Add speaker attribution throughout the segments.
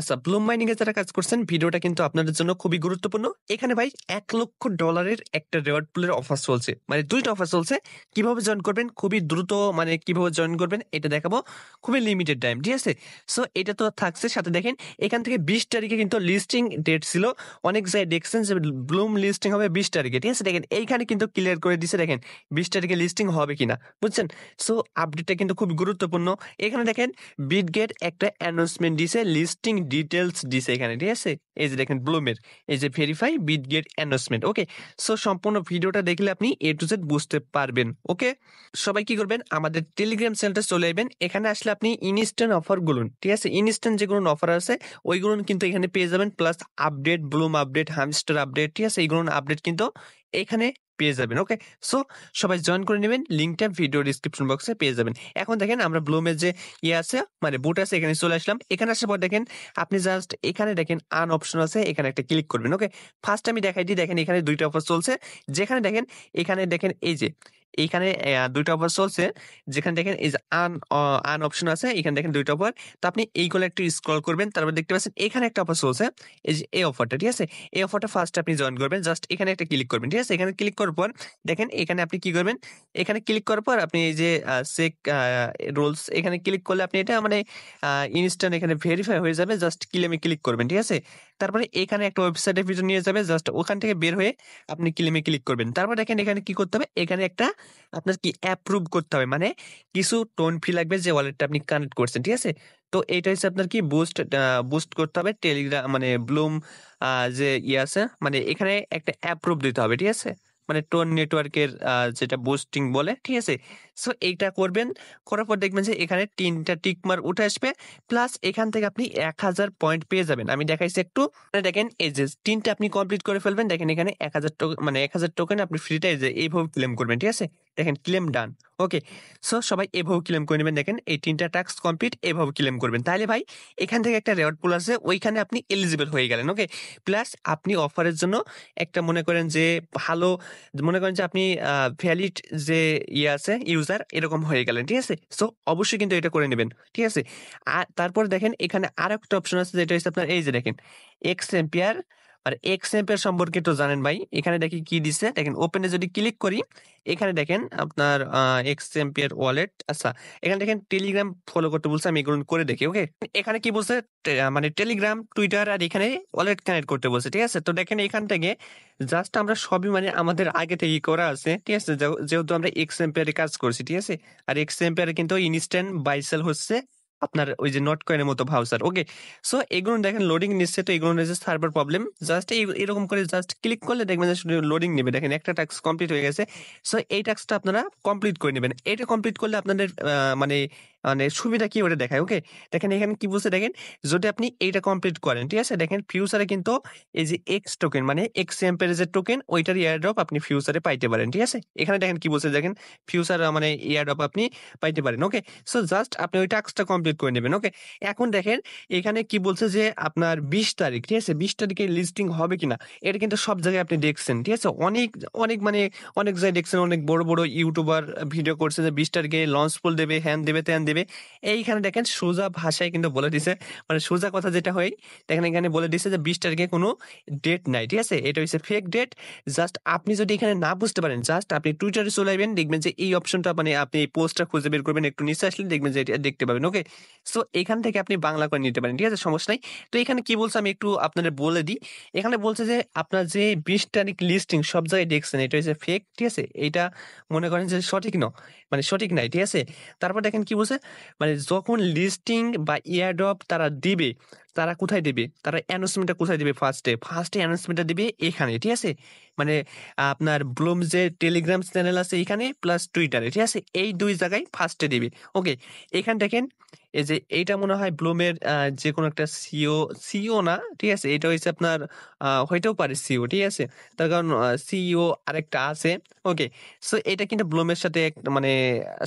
Speaker 1: আচ্ছা Bloom mining এ যারা কাজ করছেন ভিডিওটা কিন্তু আপনাদের জন্য খুবই গুরুত্বপূর্ণ এখানে ভাই এক লক্ষ ডলারের একটা রেওয়ার্ড পুলের অফার চলছে মানে দুইটা অফার চলছে কিভাবে জয়েন করবেন খুবই দ্রুত মানে কিভাবে জয়েন করবেন এটা দেখাবো খুবই লিমিটেড টাইম ঠিক আছে সো এটা তো থাকছে সাথে দেখেন এখান থেকে বিশ তারিখে কিন্তু লিস্টিং ডেট ছিল অনেক জায়গায় দেখছেন যে ব্লুম লিস্টিং হবে বিশ তারিখে ঠিক আছে দেখেন এইখানে কিন্তু ক্লিয়ার করে দিছে দেখেন বিশ তারিখে লিস্টিং হবে কিনা বুঝছেন সো আপডেটটা কিন্তু খুব গুরুত্বপূর্ণ এখানে দেখেন বিটগেট একটা অ্যানাউন্সমেন্ট দিছে লিস্টিং ডিটেলস দিছে এখানে ঠিক আছে এই যে দেখেন ব্লুমের এই যে verify Bitget announcement okay so সম্পূর্ণ ভিডিওটা দেখলে আপনি এ টু জেড বুঝতে পারবেন ওকে সবাই কি করবেন আমাদের টেলিগ্রাম চ্যানেলটা চলে আসবেন এখানে আসলে আপনি ইনস্ট্যান্ট গুলুন ঠিক আছে ইনস্ট্যান্ট যেগুলো অফার আছে ওইগুলো কিন্তু এখানে পেয়ে যাবেন plus update Blum update Hamster update ঠিক আছে এইগুলো আপডেট কিন্তু এখানে পেয়ে যাবেন ওকে সো সবাই জয়েন করে নেবেন লিঙ্কটা ভিডিও ডিসক্রিপশন বক্সে পেয়ে যাবেন এখন দেখেন আমরা ব্লুমের যে ইয়ে আছে মানে বুট আছে এখানে চলে আসলাম এখানে আসার পর দেখেন আপনি জাস্ট এখানে দেখেন আন অপশন আছে এখানে একটা ক্লিক করবেন ওকে ফার্স্ট আমি দেখাই দিই দেখেন এখানে দুইটা অফার চলছে যেখানে দেখেন এখানে দেখেন এই যে এইখানে দুইটা অফার চলছে যেখানে দেখেন এই যে আন আন অপশন আছে এখানে দেখেন দুইটা অফার তো আপনি এইগুলো একটু স্ক্রল করবেন তারপর দেখতে পাচ্ছেন এখানে একটা অফার চলছে এই যে এই অফারটা ঠিক আছে এই অফারটা ফার্স্ট আপনি জয়েন করবেন জাস্ট এখানে একটা ক্লিক করবেন ঠিক আছে এখানে ক্লিক করার পর দেখেন এখানে আপনি কি করবেন এখানে ক্লিক করার পর আপনি এই যে চেক রোলস এখানে ক্লিক করলে আপনি এটা মানে ইনস্ট্যান্ট এখানে ভেরিফাই হয়ে যাবে জাস্ট ক্লেমে ক্লিক করবেন ঠিক আছে তারপরে এখানে একটা ওয়েবসাইটের ভিতরে নিয়ে যাবে জাস্ট ওখান থেকে বের হয়ে আপনি ক্লেমে ক্লিক করবেন তারপর দেখেন এখানে কি করতে হবে এখানে একটা আপনার কি অ্যাপ্রুভ করতে হবে মানে কিছু টোন ফি লাগবে যে ওয়ালেটটা আপনি কানেক্ট করছেন ঠিক আছে তো এটা হচ্ছে আপনার কি বুস্ট বুস্ট করতে হবে টেলিগ্রাম মানে ব্লুম যে ইয়ে আছে মানে এখানে একটা অ্যাপ্রুভ দিতে হবে ঠিক আছে মানে টোন নেটওয়ার্কের যেটা বুস্টিং বলে ঠিক আছে সো এইটা করবেন করার পর দেখবেন যে এখানে তিনটা টিকমার উঠে আসবে প্লাস এখান থেকে আপনি এক হাজার পয়েন্ট পেয়ে যাবেন আমি দেখাইছি একটু মানে দেখেন এই যে তিনটা আপনি কমপ্লিট করে ফেলবেন দেখেন এখানে এক হাজার মানে এক হাজার টোকেন আপনি ফ্রিটাই যে এইভাবে ক্লেম করবেন ঠিক আছে দেখেন ক্লেম ডান ওকে সো সবাই এভাবে ক্লেম করে নেবেন দেখেন এই তিনটা টাস্ক কমপ্লিট এভাবে ক্লেম করবেন তাহলে ভাই এখান থেকে একটা রেওয়ার্ড পুল আছে ওইখানে আপনি এলিজিবল হয়ে গেলেন ওকে প্লাস আপনি অফারের জন্য একটা মনে করেন যে ভালো মনে করেন যে আপনি ভ্যালিড যে ইয়ে আছে ইউজার এরকম হয়ে গেলেন ঠিক আছে সো অবশ্যই কিন্তু এটা করে নেবেন ঠিক আছে আর তারপর দেখেন এখানে আর একটা অপশন আছে যেটা হচ্ছে আপনার এই যে দেখেন এক্স এম্পিয়ার আর এক্স এর সম্পর্কে তো জানেন ভাই এখানে দেখি কি দিছে দেখেন ওপেনে যদি ক্লিক করি এখানে দেখেন আপনার এক্স এর ওয়ালেট আচ্ছা এখানে দেখেন টেলিগ্রাম ফলো করতে বলছে আমি এগুলো করে দেখি ওকে এখানে কি বলছে মানে টেলিগ্রাম টুইটার আর এখানে ওয়ালেট কানেক্ট করতে বলছে ঠিক আছে তো দেখেন এখান থেকে জাস্ট আমরা সবই মানে আমাদের আগে থেকে করা আছে ঠিক আছে যেহেতু আমরা এক্স এম্পিয়ারে কাজ করছি ঠিক আছে আর এক্স এম্পিয়ারে কিন্তু ইনস্ট্যান্ট বাইসেল হচ্ছে আপনার ওই যে নট কয়েনের মতো ভাউচার ওকে সো এগুলো দেখেন লোডিং নিচ্ছে তো এগুলো রয়েছে সার্ভার প্রবলেম জাস্ট এরকম করে জাস্ট ক্লিক করলে দেখবেন লোডিং নেবে দেখেন একটা টাস্ক কমপ্লিট হয়ে গেছে সো এই টাস্কটা আপনারা কমপ্লিট করে নেবেন এটা কমপ্লিট করলে আপনাদের মানে মানে সুবিধা কি ওটা দেখায় ওকে দেখেন এখানে কি বলছে দেখেন যদি আপনি এইটা কমপ্লিট করেন ঠিক আছে দেখেন ফিউচারে কিন্তু এই যে এক্স টোকেন মানে এক্স এম্পের যে টোকেন ওইটার ইয়ারড্রপ আপনি ফিউচারে পাইতে পারেন ঠিক আছে এখানে দেখেন কি বলছে দেখেন ফিউচার মানে ইয়ারড্রপ আপনি পাইতে পারেন ওকে সো জাস্ট আপনি ওই টাস্কটা কমপ্লিট করে নেবেন ওকে এখন দেখেন এখানে কি বলছে যে আপনার বিশ তারিখ ঠিক আছে বিশ তারিখে লিস্টিং হবে কিনা এটা কিন্তু সব জায়গায় আপনি দেখছেন ঠিক আছে অনেক অনেক মানে অনেক জায়গায় দেখছেন অনেক বড় বড় ইউটিউবার ভিডিও করছে যে বিশ তারিখে লঞ্চ ফুল দেবে হ্যান দেবে ত্যান দেবে দেবে এইখানে দেখেন সোজা ভাষায় কিন্তু বলে দিছে মানে সোজা কথা যেটা হয় দেখেন এখানে বলে দিছে যে বিশ তারিখে কোনো ডেট নাই ঠিক আছে এটা হচ্ছে ফেক ডেট জাস্ট আপনি যদি এখানে না বুঝতে পারেন জাস্ট আপনি টুইটারে চলে আসবেন দেখবেন যে এই অপশনটা মানে আপনি এই পোস্টটা খুঁজে বের করবেন একটু নিচে আসলে দেখবেন যে এটা দেখতে পাবেন ওকে সো এখান থেকে আপনি বাংলা করে নিতে পারেন ঠিক আছে সমস্যা নাই তো এখানে কি বলছে আমি একটু আপনাদের বলে দিই এখানে বলছে যে আপনার যে বিশ তারিখ লিস্টিং সব জায়গায় দেখছেন এটা হচ্ছে ফেক ঠিক আছে এটা মনে করেন যে সঠিক ন মানে সঠিক নাই ঠিক আছে তারপর দেখেন কি বলছে মানে যখন লিস্টিং বা ইয়ারড্রপ তারা দিবে তারা কোথায় দেবে তারা অ্যানাউন্সমেন্টটা কোথায় দেবে ফার্স্টে ফার্স্টে অ্যানাউন্সমেন্টটা দেবে এখানে ঠিক আছে মানে আপনার যে টেলিগ্রাম চ্যানেল আছে এখানে প্লাস টুইটারে ঠিক আছে এই দুই জায়গায় ফার্স্টে দেবে ওকে এখান দেখেন এই যে এইটা মনে হয় ব্লুমের যে কোনো একটা সিও সিও না ঠিক আছে এটা হচ্ছে আপনার হইতেও পারে সিও ঠিক আছে তার কারণ সিইও আরেকটা আছে ওকে সো এটা কিন্তু ব্লুমের সাথে মানে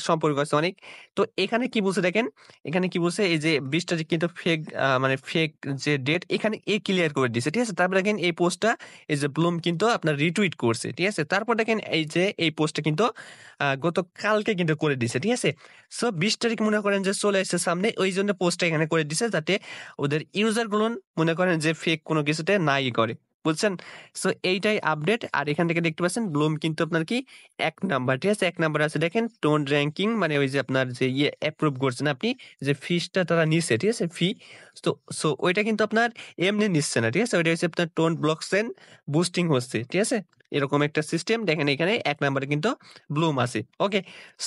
Speaker 1: সম্পর্ক আছে অনেক তো এখানে কি বলছে দেখেন এখানে কি বলছে এই যে বিশটা যে কিন্তু ফেক মানে ফেক যে ডেট এখানে এ ক্লিয়ার করে দিছে ঠিক আছে তারপর দেখেন এই পোস্টটা এই যে ব্লুম কিন্তু আপনার রিটুইট করছে ঠিক আছে তারপর দেখেন এই যে এই পোস্টটা কিন্তু গত কালকে কিন্তু করে দিছে ঠিক আছে সো বিশ তারিখ মনে করেন যে চলে এসেছে সামনে ওই জন্য পোস্টটা এখানে করে দিছে যাতে ওদের ইউজার গুলো মনে করেন যে ফেক কোনো কিছুতে নাই করে বুঝছেন সো এইটাই আপডেট আর এখান থেকে দেখতে পাচ্ছেন ব্লুম কিন্তু আপনার কি এক নাম্বার ঠিক আছে এক নাম্বার আছে দেখেন টোন র্যাঙ্কিং মানে ওই যে আপনার যে ইয়ে অ্যাপ্রুভ করছেন আপনি যে ফিসটা তারা নিচ্ছে ঠিক আছে ফি তো সো ওইটা কিন্তু আপনার এমনি নিচ্ছে না ঠিক আছে ওইটা হচ্ছে আপনার টোন ব্লকসেন বুস্টিং হচ্ছে ঠিক আছে এরকম একটা সিস্টেম দেখেন এখানে এক নাম্বারে কিন্তু ব্লুম আছে ওকে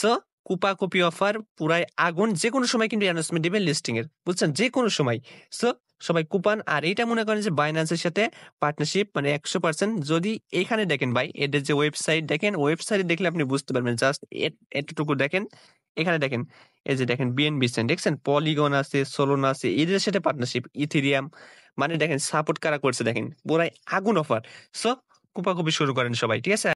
Speaker 1: সো কুপাকপি অফার পুরাই আগুন যে কোনো সময় কিন্তু অ্যানাউন্সমেন্ট দেবে লিস্টিং এর বুঝছেন যে কোনো সময় সো সবাই কুপান আর এটা মনে করেন যে বাইন্যান্সের সাথে পার্টনারশিপ মানে একশো পার্সেন্ট যদি এখানে দেখেন ভাই এদের যে ওয়েবসাইট দেখেন ওয়েবসাইটে দেখলে আপনি বুঝতে পারবেন জাস্ট এতটুকু দেখেন এখানে দেখেন এই যে দেখেন বিএনবি দেখছেন পলিগন আছে সোলন আছে এদের সাথে পার্টনারশিপ ইথিরিয়াম মানে দেখেন সাপোর্ট কারা করছে দেখেন পুরাই আগুন অফার সো কুপাকুপি শুরু করেন সবাই ঠিক আছে